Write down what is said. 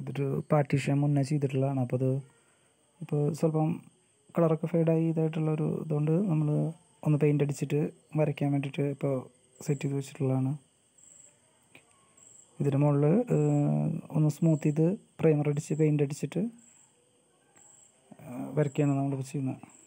ഇതൊരു പാർട്ടീഷൻ മുന്നേ ചെയ്തിട്ടുള്ളതാണ് അപ്പോൾ അത് ഇപ്പോൾ സ്വല്പം കളറൊക്കെ ഫെയ്ഡായി ഇതായിട്ടുള്ളൊരു ഇതുകൊണ്ട് നമ്മൾ ഒന്ന് പെയിൻ്റ് അടിച്ചിട്ട് വരയ്ക്കാൻ വേണ്ടിയിട്ട് ഇപ്പോൾ സെറ്റ് ചെയ്ത് വെച്ചിട്ടുള്ളതാണ് ഇതിന് മുകളിൽ ഒന്ന് സ്മൂത്ത് ചെയ്ത് പ്രൈമർ അടിച്ച് പെയിൻ്റ് അടിച്ചിട്ട് വരയ്ക്കുകയാണ് നമ്മളിപ്പോൾ ചെയ്യുന്നത്